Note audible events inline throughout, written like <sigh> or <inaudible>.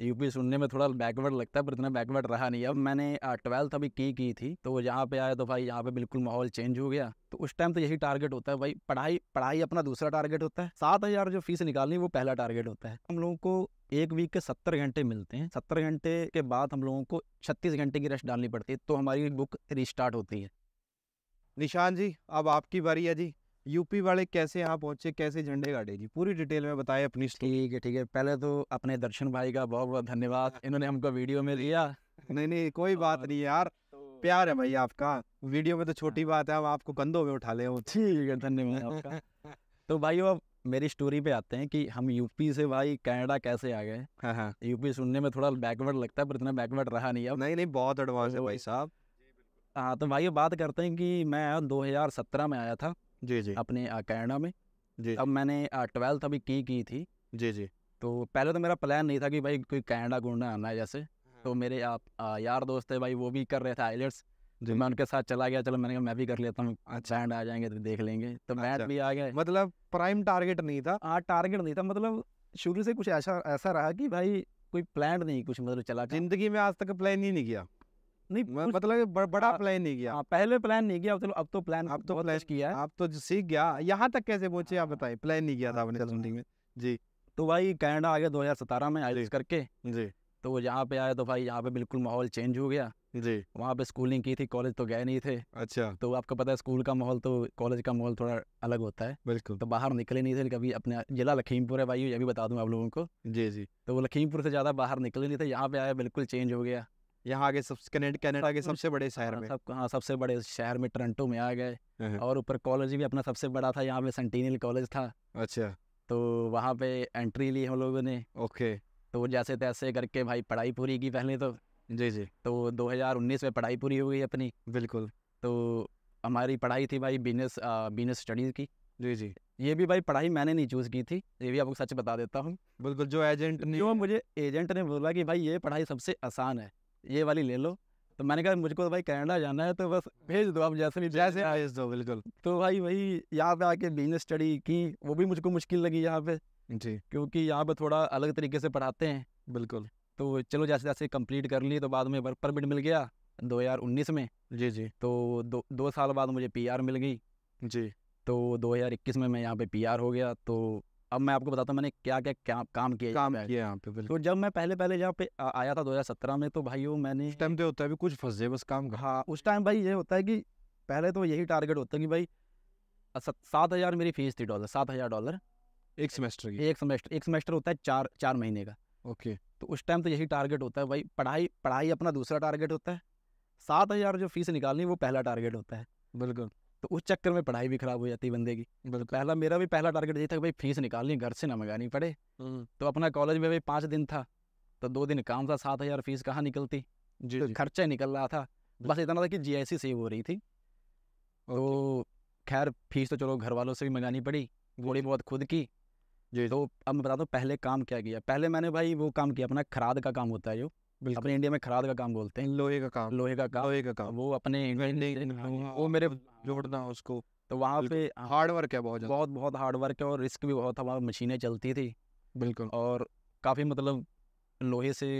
UP सुनने में थोड़ा बैकवर्ड लगता है पर इतना बैकवर्ड रहा नहीं अब मैंने ट्वेल्थ अभी की की थी तो यहाँ पे आया तो भाई यहाँ पे बिल्कुल माहौल चेंज हो गया तो उस टाइम तो यही टारगेट होता है भाई पढ़ाई पढ़ाई अपना दूसरा टारगेट होता है सात हज़ार जो फीस निकालनी वो पहला टारगेट होता है हम लोगों को एक वीक के सत्तर घंटे मिलते हैं सत्तर घंटे के बाद हम लोगों को छत्तीस घंटे की रेस्ट डालनी पड़ती है तो हमारी बुक रिस्टार्ट होती है निशान जी अब आपकी बारी है जी यूपी वाले कैसे यहाँ पहुँचे कैसे झंडे गाड़े जी पूरी डिटेल में बताए अपनी ठीक है ठीक है पहले तो अपने दर्शन भाई का बहुत बहुत धन्यवाद हाँ। इन्होंने हमको वीडियो में लिया नहीं नहीं कोई तो बात नहीं यार तो प्यार है भाई आपका वीडियो में तो छोटी हाँ। बात है हम आपको कंधों में उठा ले ठीक है धन्यवाद तो भाई अब मेरी स्टोरी पे आते हैं कि हम यूपी से भाई कनाडा कैसे आ गए हाँ हाँ यूपी सुनने में थोड़ा बैकवर्ड लगता है पर इतना बैकवर्ड रहा नहीं अब नहीं नहीं बहुत तो एडवांस है भाई साहब हाँ तो भाई बात करते हैं कि मैं दो में आया था जी जी अपने कैनेडा में जी अब मैंने ट्वेल्थ अभी की की थी जी जी तो पहले तो मेरा प्लान नहीं था कि भाई कोई कैनेडा घूमना आना है जैसे हाँ। तो मेरे आप यार दोस्त है भाई वो भी कर रहे थे आइलेट्स जो तो मैं उनके साथ चला गया चलो मैंने कहा मैं भी कर लेता हूँ अच्छा एंड आ जाएंगे तो देख लेंगे तो मैच अच्छा। भी आ गया मतलब प्राइम टारगेट नहीं था हाँ टारगेट नहीं था मतलब शुरू से कुछ ऐसा ऐसा रहा कि भाई कोई प्लान नहीं कुछ मतलब चला जिंदगी में आज तक प्लान ही नहीं किया नहीं मतलब बड़ा हाँ, प्लान नहीं किया हाँ, पहले प्लान नहीं किया अब तो प्लान अब तो प्लान किया आप तो सीख गया यहाँ तक कैसे पहुंचे आप बताए प्लान नहीं किया था अपने समथिंग हाँ। में जी तो भाई कनाडा आ गया 2017 में आई करके जी तो यहाँ पे आया तो भाई यहाँ पे बिल्कुल माहौल चेंज हो गया जी वहाँ पे स्कूलिंग की थी कॉलेज तो गए नहीं थे अच्छा तो आपको पता है स्कूल का माहौल तो कॉलेज का माहौल थोड़ा अलग होता है बिल्कुल तो बाहर निकले नहीं थे कभी अपने जिला लखीमपुर है भाई ये भी बता दूँ आप लोगों को जी जी तो वो लखीमपुर से ज़्यादा बाहर निकले नहीं थे यहाँ पे आया बिल्कुल चेंज हो गया यहाँ आगे सब कनाडा के सबसे बड़े शहर हाँ, में सब हाँ सबसे बड़े शहर में टोरंटो में आ गए और ऊपर कॉलेज भी अपना सबसे बड़ा था यहाँ पे सेंटीनियल कॉलेज था अच्छा तो वहाँ पे एंट्री ली हम लोगों ने ओके तो जैसे तैसे करके भाई पढ़ाई पूरी की पहले तो जी जी तो 2019 में पढ़ाई पूरी हो गई अपनी बिल्कुल तो हमारी पढ़ाई थी भाई बिजनेस बिजनेस स्टडीज़ की जी जी ये भी भाई पढ़ाई मैंने नहीं चूज़ की थी ये भी आपको सच बता देता हूँ बिल्कुल जो एजेंट ने जो मुझे एजेंट ने बोला कि भाई ये पढ़ाई सबसे आसान है ये वाली ले लो तो मैंने कहा मुझको तो भाई कनाडा जाना है तो बस भेज दो आप जैसे भी जैसे भेज दो बिल्कुल तो भाई वही यहाँ पे आके बिजनेस स्टडी की वो भी मुझको मुश्किल लगी यहाँ पे जी क्योंकि यहाँ पे थोड़ा अलग तरीके से पढ़ाते हैं बिल्कुल तो चलो जैसे जैसे कंप्लीट कर ली तो बाद में वर्क परमिट मिल गया 2019 में जी जी तो दो दो साल बाद मुझे पीआर मिल गई जी तो 2021 में मैं यहाँ पे पीआर हो गया तो अब मैं आपको बताता हूँ मैंने क्या क्या क्या काम किया काम किया यहाँ पे तो जब मैं पहले पहले यहाँ पे आया था 2017 में तो भाई वो मैंने उस टाइम तो होता है भी कुछ फंसे बस काम हाँ उस टाइम भाई ये होता है कि पहले तो यही टारगेट होता है कि भाई सात हज़ार मेरी फीस थी डॉलर सात हज़ार डॉलर एक सेमेस्टर की एक सेमेस्टर एक सेमेस्टर होता है चार चार महीने का ओके तो उस टाइम तो यही टारगेट होता है भाई पढ़ाई पढ़ाई अपना दूसरा टारगेट होता है सात हज़ार जो फीस निकालनी वो पहला टारगेट होता है बिल्कुल तो उस चक्कर में पढ़ाई भी खराब हो जाती है बंदे की मतलब पहला मेरा भी पहला टारगेट यही था कि भाई फीस निकालनी घर से ना मंगानी पड़े हम्म। तो अपना कॉलेज में भाई पाँच दिन था तो दो दिन काम था सात हज़ार फीस कहाँ निकलती जी, तो जी खर्चा निकल रहा था बस इतना था कि जीआईसी सेव हो रही थी तो खैर फीस तो चलो घर वालों से भी मंगानी पड़ी थोड़ी बहुत खुद की जी तो अब मैं बता दो पहले काम क्या किया पहले मैंने भाई वो काम किया अपना खराद का काम होता है जो अपने इंडिया में खराद का काम बोलते हैं लोहे का काम लोहे का काम लोहे का काम वो अपने वो मेरे जोड़ना उसको तो वहाँ पे हाँ। हार्ड वर्क है बहुत बहुत बहुत हार्ड वर्क है और रिस्क भी बहुत था वहाँ मशीनें चलती थी बिल्कुल और काफ़ी मतलब लोहे से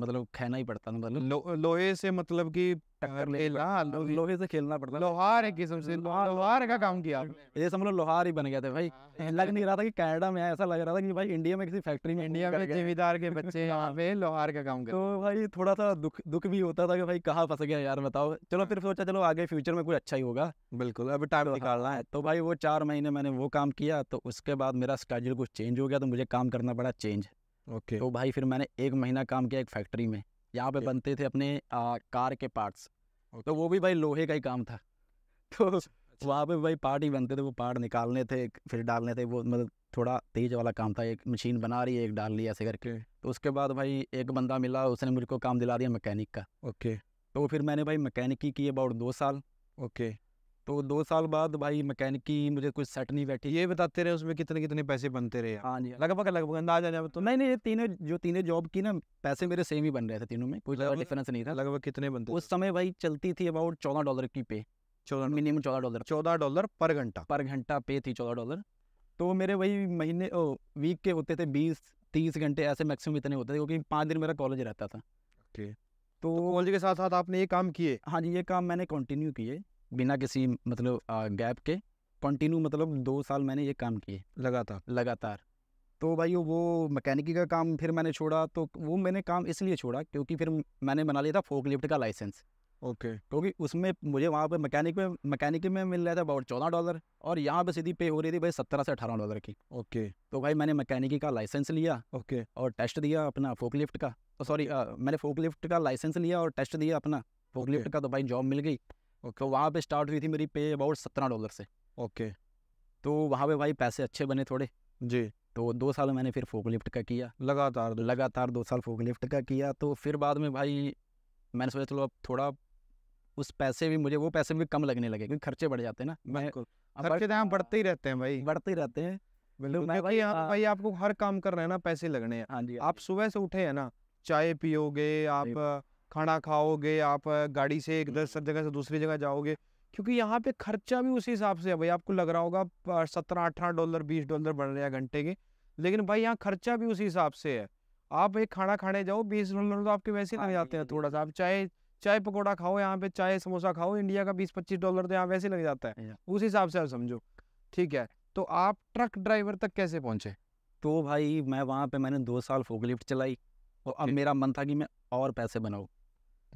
मतलब खेना ही पड़ता था मतलब लो, लोहे से मतलब कि टक्कर ले ला लो, लोहे से खेलना पड़ता लोहार है किस्म से हाँ, लोहार लोहार का काम किया ये समझ मतलब लो लोहार ही बन गया था भाई हाँ, लग नहीं रहा था कि कनाडा में ऐसा लग रहा था कि भाई इंडिया में किसी फैक्ट्री में इंडिया में जमींदार के बच्चे यहाँ हाँ। पे लोहार का काम करते तो भाई थोड़ा सा दुख दुख भी होता था कि भाई कहाँ फंस गया यार बताओ चलो फिर सोचा चलो आगे फ्यूचर में कुछ अच्छा ही होगा बिल्कुल अभी टाइम तो निकालना है तो भाई वो चार महीने मैंने वो काम किया तो उसके बाद मेरा स्केड्यूल कुछ चेंज हो गया तो मुझे काम करना पड़ा चेंज ओके तो भाई फिर मैंने एक महीना काम किया एक फैक्ट्री में यहाँ पे बनते थे अपने आ, कार के पार्ट्स तो वो भी भाई लोहे का ही काम था <laughs> तो अच्छा, अच्छा। वहाँ पे भाई पार्ट ही बनते थे वो पार्ट निकालने थे फिर डालने थे वो मतलब थोड़ा तेज वाला काम था एक मशीन बना रही है एक डाल लिया ऐसे करके तो उसके बाद भाई एक बंदा मिला उसने मुझको काम दिला दिया मैकेनिक का ओके तो फिर मैंने भाई मैकेनिक की अबाउट दो साल ओके तो दो साल बाद भाई मैकेनिक की मुझे कुछ सेट नहीं बैठी ये बताते रहे उसमें कितने कितने पैसे बनते रहे हाँ, हाँ जी लगभग लगभग अंदाज आ जाए तो नहीं नहीं ये तीनों जो तीनों जॉब की ना पैसे मेरे सेम ही बन रहे थे तीनों में कोई डिफरेंस नहीं था लगभग कितने बनते उस समय भाई चलती थी अबाउट चौदह डॉलर की पे चौदह मिनिमम चौदह डॉलर चौदह डॉलर पर घंटा पर घंटा पे थी चौदह डॉलर तो मेरे वही महीने वीक के होते थे बीस तीस घंटे ऐसे मैक्सिमम इतने होते थे क्योंकि पाँच दिन मेरा कॉलेज रहता था तो कॉलेज तो के साथ साथ आपने ये काम किए हाँ जी ये काम मैंने कंटिन्यू किए बिना किसी मतलब गैप के कंटिन्यू मतलब दो साल मैंने ये काम किए लगातार लगातार तो भाई वो मैकेनिकी का काम फिर मैंने छोड़ा तो वो मैंने काम इसलिए छोड़ा क्योंकि फिर मैंने बना लिया था फोकलिफ्ट का लाइसेंस ओके क्योंकि उसमें मुझे वहाँ पे मैकेनिक में मैकेनिक में मिल रहा था अबाउट चौदह डॉलर और यहाँ पे सीधी पे हो रही थी भाई सत्रह से अठारह डॉलर की ओके तो भाई मैंने मैकेनिकी का लाइसेंस लिया ओके और टेस्ट दिया अपना फोकलिफ्ट का तो सॉरी मैंने फोकलिफ्ट का लाइसेंस लिया और टेस्ट दिया अपना फोकलिफ्ट का तो भाई जॉब मिल गई okay. तो वहाँ पे स्टार्ट हुई थी मेरी पे अबाउट सत्रह डॉलर से ओके okay. तो वहाँ पे भाई पैसे अच्छे बने थोड़े जी तो दो साल मैंने फिर फोक लिफ्ट का किया लगातार लगातार दो साल फोक लिफ्ट का किया तो फिर बाद में भाई मैंने सोचा चलो अब थोड़ा उस पैसे भी मुझे वो पैसे भी कम लगने लगे क्योंकि खर्चे बढ़ जाते हैं ना मैं खर्चे तो यहाँ बढ़ते ही रहते हैं भाई बढ़ते ही रहते हैं तो बिल्कुल मैं भाई आ, हाँ। भाई आपको हर काम कर रहे हैं ना पैसे लगने हैं हाँ जी हाँ आप सुबह से उठे हैं ना चाय पियोगे आप खाना खाओगे आप गाड़ी से एक दस जगह से दूसरी जगह जाओगे क्योंकि यहाँ पे खर्चा भी उसी हिसाब से है भाई आपको लग रहा होगा सत्रह अठारह डॉलर बीस डॉलर बढ़ रहे हैं घंटे के लेकिन भाई यहाँ खर्चा भी उसी हिसाब से है आप एक खाना खाने जाओ बीस डॉलर तो आपके वैसे ही लग हाँ जाते हैं थोड़ा सा आप चाहे चाय पकौड़ा खाओ यहाँ पे चाय समोसा खाओ इंडिया का बीस पच्चीस डॉलर तो यहाँ वैसे लग जाता है उस हिसाब से आप समझो ठीक है तो आप ट्रक ड्राइवर तक कैसे पहुँचे तो भाई मैं वहाँ पे मैंने दो साल फोकलिफ्ट चलाई और अब मेरा मन था कि मैं और पैसे बनाऊँ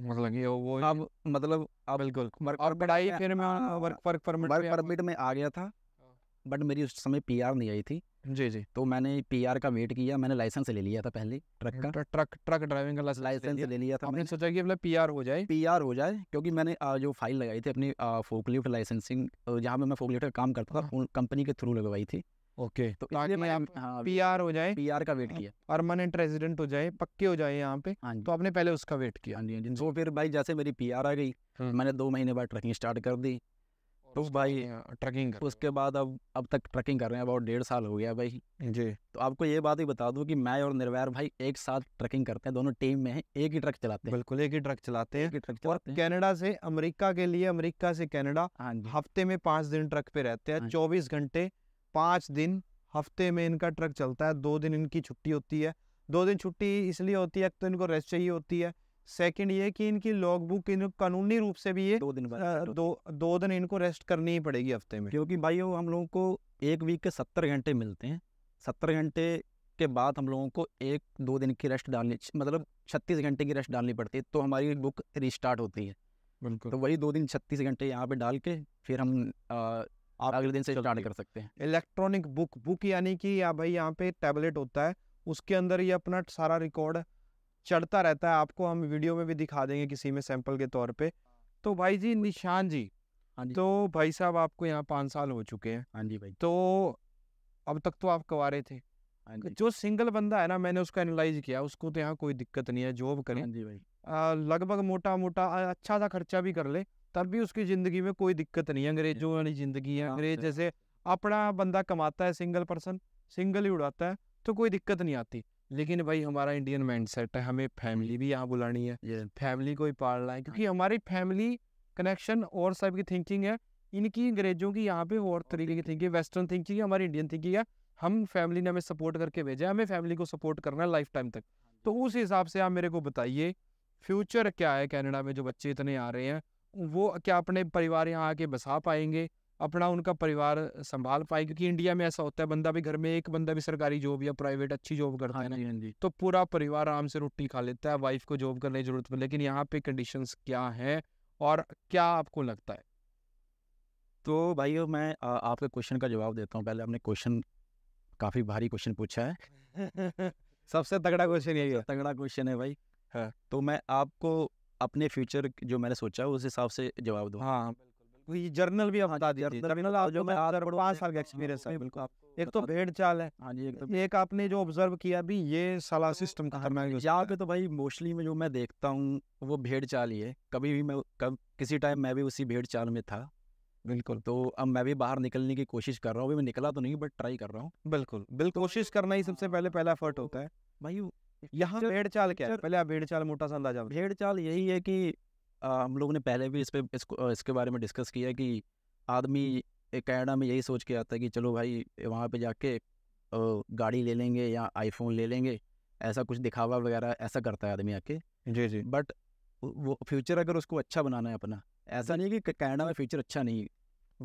मतलब ये वो अब मतलब अब बिल्कुल और पढ़ाई फिर मैं work work permit work permit में आ गया था हाँ। बट मेरी उस समय पीआर नहीं आई थी जी जी तो मैंने पीआर का वेट किया मैंने लाइसेंस ले लिया था पहले ट्रक का ट्रक ट्रक ड्राइविंग का लाइसेंस ले लिया था मैंने सोचा कि मतलब पीआर हो जाए पीआर हो जाए क्योंकि मैंने जो फाइल लगाई थी अपनी फोकलिफ्ट लाइसेंसिंग जहाँ पे मैं फोकलिफ्ट का काम करता था हाँ। कंपनी के थ्रू लगवाई थी ओके तो इसलिए आप हाँ, पीआर हो जाए पी आर का वेट हाँ, किया परमानेंट रेजिडेंट हो जाए पक्के हो जाए यहाँ पे हाँ तो आपने पहले उसका वेट किया हाँ जी हाँ तो फिर भाई जैसे मेरी पी आर आ गई हाँ। मैंने दो महीने बाद ट्रैकिंग स्टार्ट कर दी तो भाई ट्रैकिंग उसके बाद अब अब तक ट्रैकिंग कर रहे हैं अबाउट डेढ़ साल हो गया भाई जी तो आपको ये बात ही बता दूं कि मैं और निर्वैर भाई एक साथ ट्रैकिंग करते हैं दोनों टीम में हैं एक ही ट्रक चलाते हैं बिल्कुल एक ही ट्रक चलाते हैं ट्रक और कनाडा से अमेरिका के लिए अमेरिका से कनाडा हफ्ते में पाँच दिन ट्रक पे रहते हैं चौबीस घंटे पाँच दिन हफ्ते में इनका ट्रक चलता है दो दिन इनकी छुट्टी होती है दो दिन छुट्टी इसलिए होती है एक तो इनको रेस्ट चाहिए होती है सेकंड ये कि इनकी लॉग बुक इन कानूनी रूप से भी ये दो दिन आ, दो दो दिन इनको रेस्ट करनी ही पड़ेगी हफ्ते में क्योंकि भाई वो हम लोगों को एक वीक के सत्तर घंटे मिलते हैं सत्तर घंटे के बाद हम लोगों को एक दो दिन की रेस्ट डालनी मतलब छत्तीस घंटे की रेस्ट डालनी पड़ती है तो हमारी बुक रिस्टार्ट होती है बिल्कुल तो वही दो दिन छत्तीस घंटे यहाँ पे डाल के फिर हम आप अगले दिन से स्टार्ट कर सकते हैं इलेक्ट्रॉनिक बुक बुक यानी कि या भाई यहाँ पे टैबलेट होता है उसके अंदर ये अपना सारा रिकॉर्ड चढ़ता रहता है आपको हम वीडियो में भी दिखा देंगे किसी में सैंपल के तौर पे तो भाई जी निशान जी हाँ जी तो भाई साहब आपको यहाँ पाँच साल हो चुके हैं हाँ जी भाई तो अब तक तो आप कवा रहे थे हाँ जो सिंगल बंदा है ना मैंने उसको एनालाइज किया उसको तो यहाँ कोई दिक्कत नहीं है जॉब करें हाँ जी भाई लगभग मोटा मोटा अच्छा सा खर्चा भी कर ले तब भी उसकी ज़िंदगी में कोई दिक्कत नहीं है अंग्रेजों वाली ज़िंदगी है हाँ, अंग्रेज जैसे अपना बंदा कमाता है सिंगल पर्सन सिंगल ही उड़ाता है तो कोई दिक्कत नहीं आती लेकिन भाई हमारा इंडियन माइंडसेट है हमें फैमिली भी यहाँ बुलानी है फैमिली को ही पालना है क्योंकि हाँ। हमारी फैमिली कनेक्शन और सब की थिंकिंग है इनकी अंग्रेजों की यहाँ पे और तरीके की थिंकिंग वेस्टर्न थिंकिंग है हमारी इंडियन थिंकिंग है हम फैमिली ने हमें सपोर्ट करके भेजा है हमें फैमिली को सपोर्ट करना है लाइफ टाइम तक हाँ तो उस हिसाब से आप मेरे को बताइए फ्यूचर क्या है कनाडा में जो बच्चे इतने आ रहे हैं वो क्या अपने परिवार यहाँ आके बसा पाएंगे अपना उनका परिवार संभाल पाए क्योंकि इंडिया में ऐसा होता है बंदा भी घर में एक बंदा भी सरकारी जॉब या प्राइवेट अच्छी जॉब करता हाँ है ना हाँ हाँ जी तो पूरा परिवार आराम से रोटी खा लेता है वाइफ को जॉब करने की जरूरत पड़े लेकिन यहाँ पे कंडीशंस क्या हैं और क्या आपको लगता है तो भाई मैं आपके क्वेश्चन का जवाब देता हूँ पहले आपने क्वेश्चन काफ़ी भारी क्वेश्चन पूछा है <laughs> सबसे तगड़ा क्वेश्चन यही है तगड़ा क्वेश्चन है भाई हाँ तो मैं आपको अपने फ्यूचर जो मैंने सोचा उस हिसाब से जवाब दो हाँ ये जर्नल भी आप हाँ बता जर्नल आप जो तो मैं आधार पर पाँच साल का एक्सपीरियंस हाँ, है बिल्कुल एक तो भेड़ मतलब चाल है हाँ जी एक तो एक आपने जो ऑब्जर्व किया भी ये साला सिस्टम हाँ, खतरनाक यहाँ पे तो भाई मोस्टली में जो मैं देखता हूँ वो भेड़ चाल ही है कभी भी मैं कब किसी टाइम मैं भी उसी भेड़ चाल में था बिल्कुल तो अब मैं भी बाहर निकलने की कोशिश कर रहा हूँ अभी मैं निकला तो नहीं बट ट्राई कर रहा हूँ बिल्कुल बिल्कुल तो कोशिश करना ही सबसे पहले पहला एफर्ट तो होता है भाई यहाँ भेड़ चाल क्या है पहले आप भेड़ चाल मोटा सा अंदाजा भेड़ चाल यही है कि आ, हम लोग ने पहले भी इस पर इसको इसके बारे में डिस्कस किया कि आदमी कैनेडा में यही सोच के आता है कि चलो भाई वहाँ पे जाके गाड़ी ले लेंगे या आईफोन ले लेंगे ऐसा कुछ दिखावा वगैरह ऐसा करता है आदमी आके जी जी बट वो फ्यूचर अगर उसको अच्छा बनाना है अपना ऐसा नहीं है कि कैनेडा में फ्यूचर अच्छा नहीं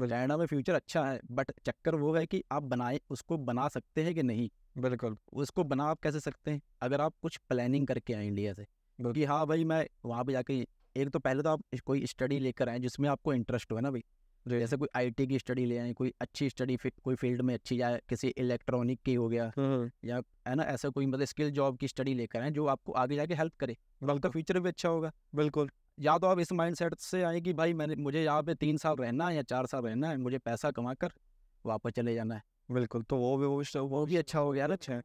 कैनेडा में फ्यूचर अच्छा है बट चक्कर वो है कि आप बनाए उसको बना सकते हैं कि नहीं बिल्कुल उसको बना आप कैसे सकते हैं अगर आप कुछ प्लानिंग करके आए इंडिया से क्योंकि हाँ भाई मैं वहाँ पे जाके एक तो पहले तो आप कोई स्टडी लेकर आए जिसमें आपको इंटरेस्ट हो है ना भाई जैसे कोई आईटी की स्टडी ले आए कोई अच्छी स्टडी कोई फील्ड में अच्छी या किसी इलेक्ट्रॉनिक की हो गया हम्म, हम्म। या है ना ऐसा कोई मतलब स्किल जॉब की स्टडी लेकर आए जो आपको आगे जाके हेल्प करे तो बल्कि फ्यूचर भी अच्छा होगा बिल्कुल या तो आप इस माइंडसेट से आए कि भाई मैंने मुझे यहाँ पे तीन साल रहना है या चार साल रहना है मुझे पैसा कमा कर वापस चले जाना है बिल्कुल तो वो भी वो भी, वो भी अच्छा हो गया ना अच्छा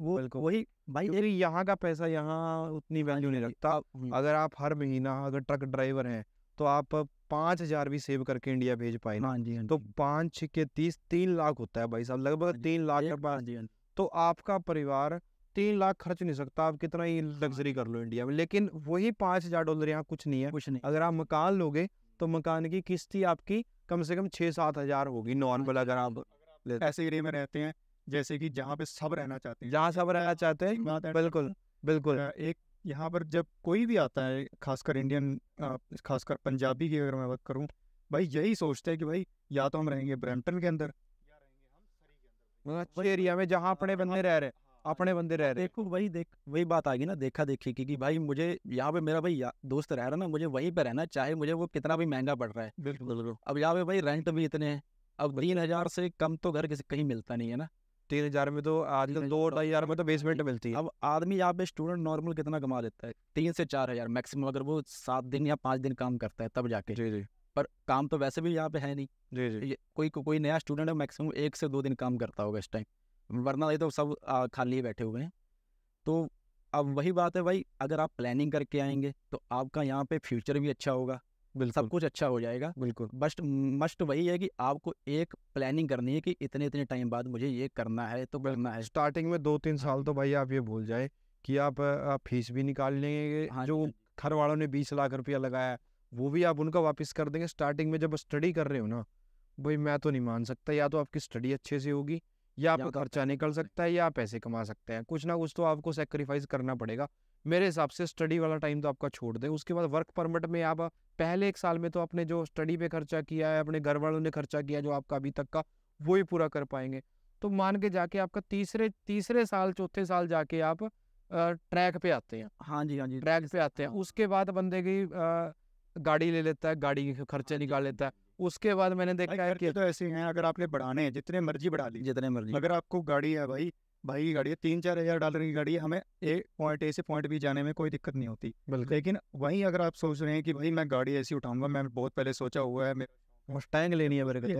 वो वही भाई क्योंकि यहाँ का पैसा यहाँ उतनी वैल्यू हाँ नहीं रखता हम्म। अगर आप हर महीना अगर ट्रक ड्राइवर हैं तो आप पाँच हजार भी सेव करके इंडिया भेज पाए हाँ जी हाँ तो पाँच के तीस तीन लाख होता है भाई साहब लगभग हाँ तीन लाख के तो आपका परिवार तीन लाख खर्च नहीं सकता आप कितना ही लग्जरी कर लो इंडिया में लेकिन वही पाँच हजार डॉलर यहाँ कुछ नहीं है कुछ नहीं अगर आप मकान लोगे तो मकान की किस्ती आपकी कम से कम छः सात हजार होगी नॉर्मल अगर आप ऐसे एरिया में रहते हैं जैसे कि जहाँ पे सब रहना चाहते हैं जहाँ सब रहना चाहते हैं बिल्कुल बिल्कुल एक यहाँ पर जब कोई भी आता है खासकर इंडियन खासकर पंजाबी की अगर मैं बात करूँ भाई यही सोचते हैं कि भाई या तो हम रहेंगे ब्रैम्पटन के अंदर अच्छे एरिया में जहाँ अपने बंदे रह रहे हाँ, अपने बंदे रह रहे देखो वही देख वही बात आ गई ना देखा देखी की कि भाई मुझे यहाँ पे मेरा भाई दोस्त रह रहा ना मुझे वहीं पे रहना चाहे मुझे वो कितना भी महंगा पड़ रहा है बिल्कुल अब यहाँ पे भाई रेंट भी इतने हैं अब तीन हजार से कम तो घर किसी कहीं मिलता नहीं है ना तीन हजार में तो आजकल दो ढाई हजार में तो बेसमेंट मिलती है अब आदमी यहाँ पे स्टूडेंट नॉर्मल कितना कमा लेता है तीन से चार हजार मैक्सिमम अगर वो सात दिन या पाँच दिन काम करता है तब जाके जी जी पर काम तो वैसे भी यहाँ पे है नहीं जी जी कोई को, कोई नया स्टूडेंट है मैक्सिमम एक से दो दिन काम करता होगा इस टाइम वरना ये तो सब खाली बैठे हुए हैं तो अब वही बात है भाई अगर आप प्लानिंग करके आएंगे तो आपका यहाँ पे फ्यूचर भी अच्छा होगा सब कुछ अच्छा हो जाएगा बिल्कुल बस्ट मस्ट वही है कि आपको एक प्लानिंग करनी है कि इतने इतने टाइम बाद मुझे ये करना है तो करना है स्टार्टिंग में दो तीन साल तो भाई आप ये भूल जाए कि आप, फीस भी निकाल लेंगे हाँ, जो हाँ घर वालों ने बीस लाख रुपया लगाया वो भी आप उनका वापस कर देंगे स्टार्टिंग में जब स्टडी कर रहे हो ना भाई मैं तो नहीं मान सकता या तो आपकी स्टडी अच्छे से होगी या आपका तो खर्चा निकल सकता है या पैसे कमा सकते हैं कुछ ना कुछ तो आपको सेक्रीफाइस करना पड़ेगा मेरे हिसाब से स्टडी वाला टाइम तो आपका छोड़ दें उसके बाद वर्क परमिट में आप पहले एक साल में तो अपने जो स्टडी पे खर्चा किया है अपने घर वालों ने खर्चा किया जो आपका अभी तक का वो ही पूरा कर पाएंगे तो मान के जाके आपका तीसरे तीसरे साल चौथे साल जाके आप ट्रैक पे आते हैं हाँ जी हाँ जी ट्रैक पे आते हैं हाँ। उसके बाद बंदे की गाड़ी ले लेता है गाड़ी के खर्चे हाँ निकाल लेता है उसके बाद मैंने देखा है कि तो ऐसे हैं अगर आपने बढ़ाने हैं जितने मर्जी बढ़ा ली जितने मर्जी अगर आपको गाड़ी है भाई भाई की गाड़ी है तीन चार हजार डॉलर की गाड़ी है हमें ए पॉइंट ए से पॉइंट बी जाने में कोई दिक्कत नहीं होती लेकिन वहीं अगर आप सोच रहे हैं कि भाई मैं गाड़ी ऐसी उठाऊंगा मैं बहुत पहले सोचा हुआ है मस्टैंग लेनी है मेरे को तो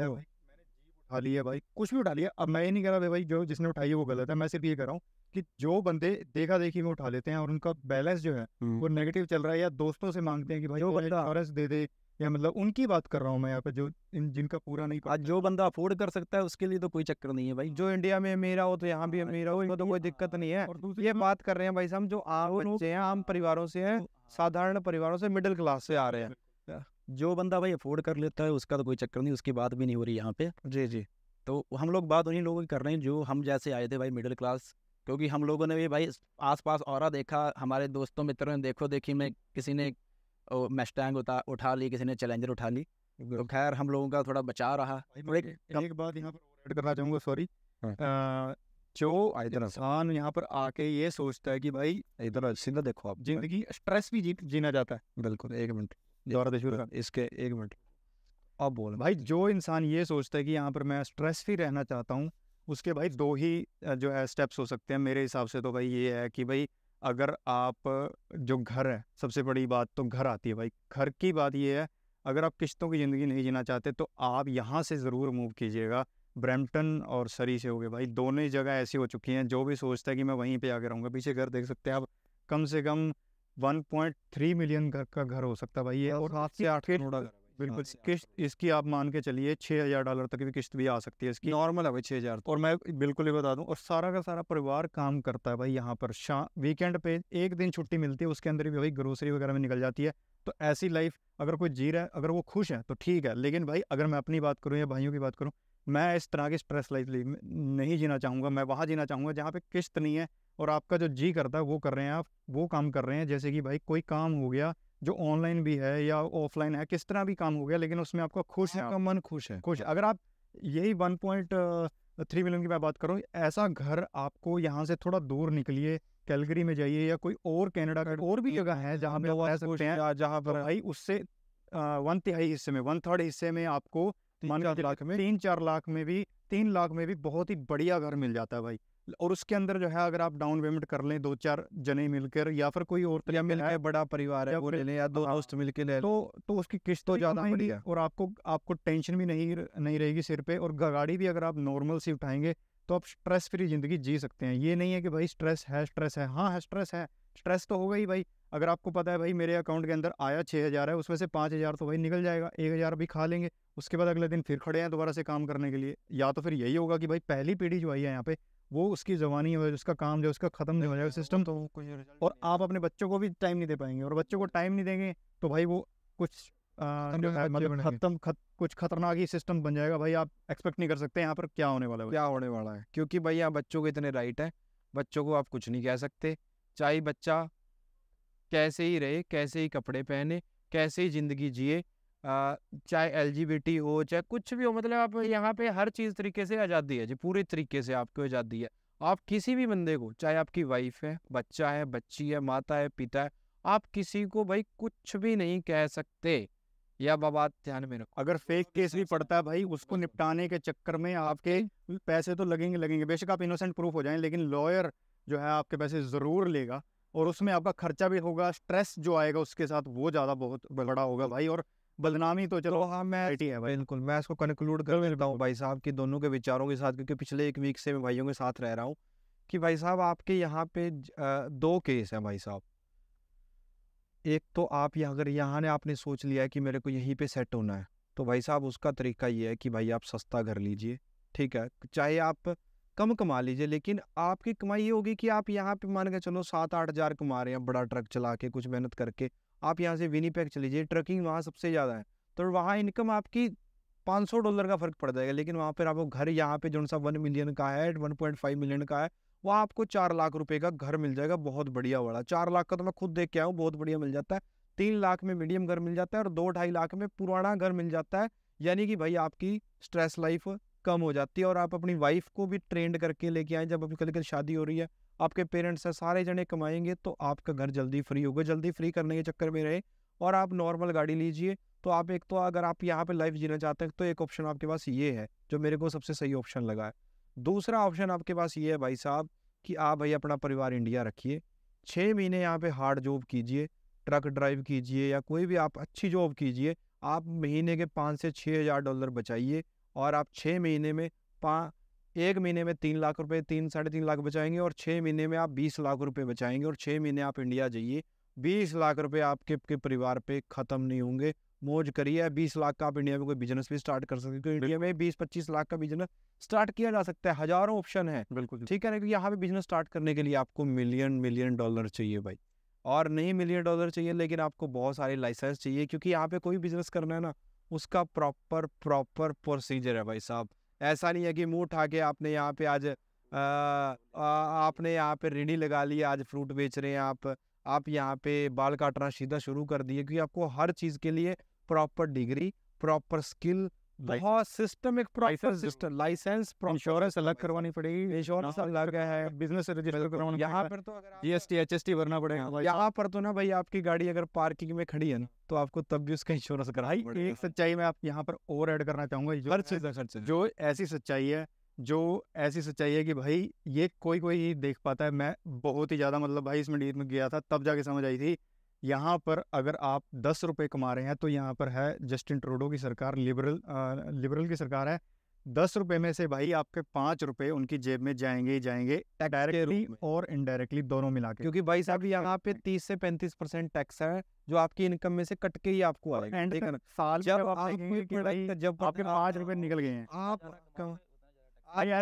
उठा लिया भाई कुछ भी उठा लिया अब मैं ये नहीं कह रहा भाई जो जिसने उठाई है वो गलत है मैं सिर्फ ये कह रहा हूँ कि जो बंदे देखा देखी में उठा लेते हैं और उनका बैलेंस जो है वो नेगेटिव चल रहा है या दोस्तों से मांगते हैं कि भाई जो दे दे या मतलब उनकी बात कर रहा हूँ मैं यहाँ पे जो इन जिनका पूरा नहीं आज जो बंदा अफोर्ड कर सकता है उसके लिए तो कोई चक्कर नहीं है भाई जो इंडिया में मेरा हो तो यहाँ भी हाँ, मेरा हो इनको तो कोई दिक्कत नहीं है ये बात कर रहे हैं भाई साहब जो आम बच्चे हैं आम परिवारों से हैं तो साधारण परिवारों से मिडिल क्लास से आ रहे हैं जो बंदा भाई अफोर्ड कर लेता है उसका तो कोई चक्कर नहीं उसकी बात भी नहीं हो रही यहाँ पे जी जी तो हम लोग बात उन्हीं लोगों की कर रहे हैं जो हम जैसे आए थे भाई मिडिल क्लास क्योंकि हम लोगों ने भी भाई आसपास और देखा हमारे दोस्तों मित्रों ने देखो देखी में किसी ने और मैशटैंग उठा उठा ली किसी ने चैलेंजर उठा ली तो खैर हम लोगों का थोड़ा बचा रहा तो एक, एक बात यहाँ पर ऐड करना चाहूँगा सॉरी हाँ। जो तो इंसान यहाँ पर आके ये सोचता है कि भाई इधर सीधा देखो आप जिंदगी स्ट्रेस भी जीत जीना जाता है बिल्कुल एक मिनट दोबारा शुरू इसके एक मिनट अब बोल भाई जो इंसान ये सोचता है कि यहाँ पर मैं स्ट्रेस फ्री रहना चाहता हूँ उसके भाई दो ही जो है स्टेप्स हो सकते हैं मेरे हिसाब से तो भाई ये है कि भाई अगर आप जो घर है सबसे बड़ी बात तो घर आती है भाई घर की बात यह है अगर आप किश्तों की ज़िंदगी नहीं जीना चाहते तो आप यहाँ से ज़रूर मूव कीजिएगा ब्रैम्पटन और सरी से हो गए भाई दोनों ही जगह ऐसी हो चुकी हैं जो भी सोचता है कि मैं वहीं पे आकर रहूँगा पीछे घर देख सकते हैं आप कम से कम 1.3 मिलियन घर का घर हो सकता है भाई ये और सात से आठ करोड़ घर हाँ, बिल्कुल किश्त इसकी आप मान के चलिए छः हज़ार डॉलर तक की किस्त भी आ सकती है इसकी नॉर्मल है भाई छः हज़ार और मैं बिल्कुल ही बता दूं और सारा का सारा परिवार काम करता है भाई यहाँ पर शाम वीकेंड पे एक दिन छुट्टी मिलती है उसके अंदर भी भाई ग्रोसरी वगैरह में निकल जाती है तो ऐसी लाइफ अगर कोई जी रहा है अगर वो खुश है तो ठीक है लेकिन भाई अगर मैं अपनी बात करूँ या भाइयों की बात करूँ मैं इस तरह की स्ट्रेस लाइफ नहीं जीना चाहूँगा मैं वहाँ जीना चाहूँगा जहाँ पर किस्त नहीं है और आपका जो जी करता है वो कर रहे हैं आप वो काम कर रहे हैं जैसे कि भाई कोई काम हो गया जो ऑनलाइन भी है या ऑफलाइन है किस तरह भी काम हो गया लेकिन उसमें आपका खुश है हाँ। आपका मन खुश है खुश अगर आप यही वन पॉइंट थ्री मिलियन की मैं बात करूँ ऐसा घर आपको यहाँ से थोड़ा दूर निकलिए कैलगरी में जाइए या कोई और कैनेडा का और भी जगह है जहाँ पे रह सकते हैं जहाँ तो पर भाई उससे वन तिहाई हिस्से में वन थर्ड हिस्से में आपको लाख में तीन चार लाख में भी तीन लाख में भी बहुत ही बढ़िया घर मिल जाता है भाई और उसके अंदर जो है अगर आप डाउन पेमेंट कर लें दो चार जने मिलकर या फिर कोई और या है, बड़ा परिवार है वो ले लें या दो दोस्त मिलकर ले तो तो उसकी किस्त तो, तो ज़्यादा है और आपको आपको टेंशन भी नहीं नहीं रहेगी सिर पे और गाड़ी भी अगर आप नॉर्मल सी उठाएंगे तो आप स्ट्रेस फ्री ज़िंदगी जी सकते हैं ये नहीं है कि भाई स्ट्रेस है स्ट्रेस है हाँ है स्ट्रेस है स्ट्रेस तो होगा ही भाई अगर आपको पता है भाई मेरे अकाउंट के अंदर आया छः हज़ार है उसमें से पाँच हज़ार तो भाई निकल जाएगा एक हज़ार भी खा लेंगे उसके बाद अगले दिन फिर खड़े हैं दोबारा से काम करने के लिए या तो फिर यही होगा कि भाई पहली पीढ़ी जो आई है यहाँ पे वो उसकी जवानी हो उसका काम जो उसका ख़त्म नहीं हो जाएगा सिस्टम तो कोई और आप अपने बच्चों को भी टाइम नहीं दे पाएंगे और बच्चों को टाइम नहीं देंगे तो भाई वो कुछ मतलब खत्म कुछ खतरनाक ही सिस्टम बन जाएगा भाई आप एक्सपेक्ट नहीं कर सकते यहाँ पर क्या होने वाला है क्या होने वाला है क्योंकि भाई यहाँ बच्चों के इतने राइट हैं बच्चों को आप कुछ नहीं कह सकते चाहे बच्चा कैसे ही रहे कैसे ही कपड़े पहने कैसे ही ज़िंदगी जिए चाहे एल हो चाहे कुछ भी हो मतलब आप यहाँ पे हर चीज़ तरीके से आज़ादी है जी पूरे तरीके से आपको आज़ादी है आप किसी भी बंदे को चाहे आपकी वाइफ है बच्चा है बच्ची है माता है पिता है आप किसी को भाई कुछ भी नहीं कह सकते यह बात ध्यान में रखो अगर फेक केस भी पड़ता है भाई उसको निपटाने के चक्कर में आपके पैसे तो लगेंगे लगेंगे बेशक आप इनोसेंट प्रूफ हो जाएं लेकिन लॉयर जो है आपके पैसे ज़रूर लेगा और उसमें आपका खर्चा भी होगा स्ट्रेस जो आएगा उसके साथ वो ज़्यादा बहुत बड़ा होगा भाई और बदनामी तो चलो हाँ मैं है भाई बिल्कुल मैं इसको कंक्लूड कर देता हूँ भाई साहब की दोनों के विचारों के साथ क्योंकि पिछले एक वीक से मैं भाइयों के साथ रह रहा हूँ कि भाई साहब आपके यहाँ पे दो केस हैं भाई साहब एक तो आप यहाँ अगर यहाँ ने आपने सोच लिया है कि मेरे को यहीं पे सेट होना है तो भाई साहब उसका तरीका ये है कि भाई आप सस्ता घर लीजिए ठीक है चाहे आप कम कमा लीजिए लेकिन आपकी कमाई ये होगी कि आप यहाँ पे मान के चलो सात आठ हज़ार कमा रहे हैं बड़ा ट्रक चला के कुछ मेहनत करके आप यहाँ से विनीपैक चले जाइए ट्रकिंग वहाँ सबसे ज़्यादा है तो वहाँ इनकम आपकी 500 डॉलर का फ़र्क पड़ जाएगा लेकिन वहाँ पर आपको घर यहाँ पे जो सा वन मिलियन का है वन पॉइंट फाइव मिलियन का है वहाँ आपको चार लाख रुपए का घर मिल जाएगा बहुत बढ़िया वाला चार लाख का तो मैं खुद देख के आऊँ बहुत बढ़िया मिल जाता है तीन लाख में मीडियम घर मिल जाता है और दो ढाई लाख में पुराना घर मिल जाता है यानी कि भाई आपकी स्ट्रेस लाइफ कम हो जाती है और आप अपनी वाइफ को भी ट्रेंड करके लेके आए जब अभी कल कल शादी हो रही है आपके पेरेंट्स हैं सारे जने कमाएंगे तो आपका घर जल्दी फ्री होगा जल्दी फ्री करने के चक्कर में रहे और आप नॉर्मल गाड़ी लीजिए तो आप एक तो अगर आप यहाँ पे लाइफ जीना चाहते हैं तो एक ऑप्शन आपके पास ये है जो मेरे को सबसे सही ऑप्शन लगा है दूसरा ऑप्शन आपके पास ये है भाई साहब कि आप भाई अपना परिवार इंडिया रखिए छः महीने यहाँ पे हार्ड जॉब कीजिए ट्रक ड्राइव कीजिए या कोई भी आप अच्छी जॉब कीजिए आप महीने के पाँच से छः हज़ार डॉलर बचाइए और आप छः महीने में पा एक महीने में तीन लाख रुपए तीन साढ़े तीन लाख बचाएंगे और छः महीने में आप बीस लाख रुपए बचाएंगे और छः महीने आप इंडिया जाइए बीस लाख रुपए आपके के परिवार पे ख़त्म नहीं होंगे मौज करिए बीस लाख का आप इंडिया में कोई बिजनेस भी स्टार्ट कर सकते हैं इंडिया में बीस पच्चीस लाख का बिजनेस स्टार्ट किया जा सकता है हज़ारों ऑप्शन है बिल्कुल ठीक है ना क्योंकि यहाँ पे बिजनेस स्टार्ट करने के लिए आपको मिलियन मिलियन डॉलर चाहिए भाई और नहीं मिलियन डॉलर चाहिए लेकिन आपको बहुत सारे लाइसेंस चाहिए क्योंकि यहाँ पे कोई बिजनेस करना है ना उसका प्रॉपर प्रॉपर प्रोसीजर है भाई साहब ऐसा नहीं है कि मुंह उठा के आपने यहाँ पे आज आ, आ, आपने यहाँ पे रेडी लगा ली आज फ्रूट बेच रहे हैं आप आप यहाँ पे बाल काटना सीधा शुरू कर दिए क्योंकि आपको हर चीज़ के लिए प्रॉपर डिग्री प्रॉपर स्किल बहुत systemic proper system licence insurance अलग करवानी पड़ेगी इंश्योरेंस हाँ। अलग है बिजनेस रजिस्टर करवाना यहाँ पर तो जीएसटी एचएसटी भरना पड़ेगा हाँ, यहाँ पर तो ना भाई आपकी गाड़ी अगर पार्किंग में खड़ी है ना तो आपको तब भी उसका इंश्योरेंस कराई एक सच्चाई में आप यहाँ पर ओवर एड करना चाहूंगा जो ऐसी सच्चाई है जो ऐसी सच्चाई है कि भाई ये कोई कोई देख पाता है मैं बहुत ही ज़्यादा मतलब भाई इसमें डीप में गया था तब जाके समझ आई थी यहाँ पर अगर आप दस रुपये कमा रहे हैं तो यहाँ पर है जस्टिन ट्रूडो की सरकार लिबरल लिबरल की सरकार है दस रुपये में से भाई आपके पाँच रुपये उनकी जेब में जाएंगे ही जाएंगे डायरेक्टली और इनडायरेक्टली दोनों मिला के क्योंकि भाई साहब यहाँ पे तीस से पैंतीस परसेंट टैक्स है जो आपकी इनकम में से कट के ही आपको साल जब आप जब आपके पाँच रुपये निकल गए हैं आप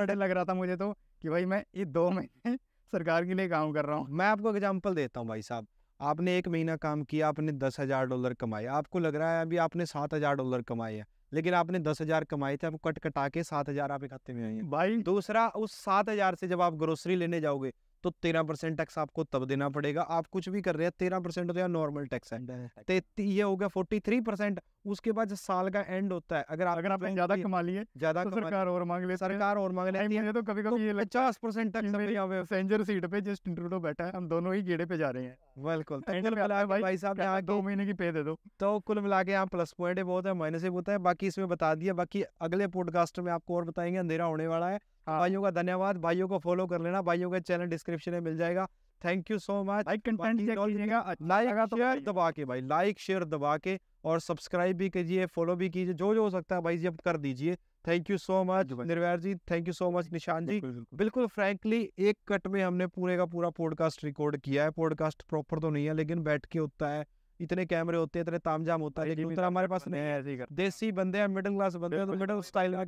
डर लग रहा था मुझे तो कि भाई मैं ये दो महीने <laughs> सरकार के लिए काम कर रहा हूँ मैं आपको एग्जाम्पल देता हूँ भाई साहब आपने एक महीना काम किया आपने दस हज़ार डॉलर कमाए आपको लग रहा है अभी आपने सात हज़ार डॉलर कमाए हैं लेकिन आपने दस हज़ार कमाए थे आप कट कटा के सात हज़ार आपके खाते में आए हैं भाई दूसरा उस सात हज़ार से जब आप ग्रोसरी लेने जाओगे तो तेरह परसेंट टैक्स आपको तब देना पड़ेगा आप कुछ भी कर रहे हैं तेरह परसेंट तो यार नॉर्मल टैक्स है ते, ते, ये हो गया फोर्टी थ्री परसेंट उसके बाद जब साल का एंड होता है अगर अगर आपने ज्यादा कमा लिए ज्यादा तो सरकार और मांग ले सरकार और मांग ले तो कभी कभी तो पचास परसेंट टैक्स पैसेंजर सीट पे जस्ट ट्रूडो बैठा है हम दोनों ही गेड़े पे जा रहे हैं बिल्कुल तो भाई साहब यहाँ दो महीने की पे दे दो तो कुल मिला के यहाँ प्लस पॉइंट बहुत है माइनस ही होता है बाकी इसमें बता दिया बाकी अगले पॉडकास्ट में आपको और बताएंगे अंधेरा होने वाला है हाँ। भाइयों का धन्यवाद भाइयों को फॉलो कर लेना भाइयों का चैनल डिस्क्रिप्शन में मिल जाएगा thank you so much like like share दबा के भाई लाइक शेयर दबा के और सब्सक्राइब भी कीजिए फॉलो भी कीजिए जो जो हो सकता है भाई जी अब कर दीजिए thank you so much Nirvair ji thank you so much Nishan ji बिल्कुल फ्रैंकली एक कट में हमने पूरे का पूरा पॉडकास्ट रिकॉर्ड किया है पॉडकास्ट प्रॉपर तो नहीं है लेकिन बैठ के होता है इतने कैमरे होते हैं इतने तामझाम होता है लेकिन तो हमारे पास नहीं है ऐसे देसी बंदे हैं मिडिल क्लास बंदे हैं तो मिडिल स्टाइल में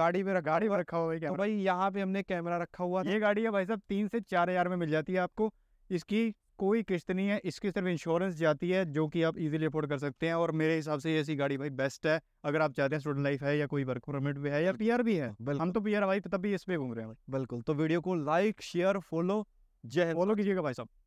गाड़ी में गाड़ी में रखा हुआ है तो भाई यहाँ पे हमने कैमरा रखा हुआ ये गाड़ी है भाई साहब तीन से चार हजार में मिल जाती है आपको इसकी कोई किस्त नहीं है इसकी सिर्फ इंश्योरेंस जाती है जो कि आप इजीली अफोर्ड कर सकते हैं और मेरे हिसाब से ऐसी गाड़ी भाई बेस्ट है अगर आप चाहते हैं स्टूडेंट लाइफ है या कोई वर्क परमिट भी है या पीआर भी है हम तो पीआर भाई तब भी इस पे घूम रहे हैं बिल्कुल तो वीडियो को लाइक शेयर फॉलो जय फॉलो कीजिएगा भाई साहब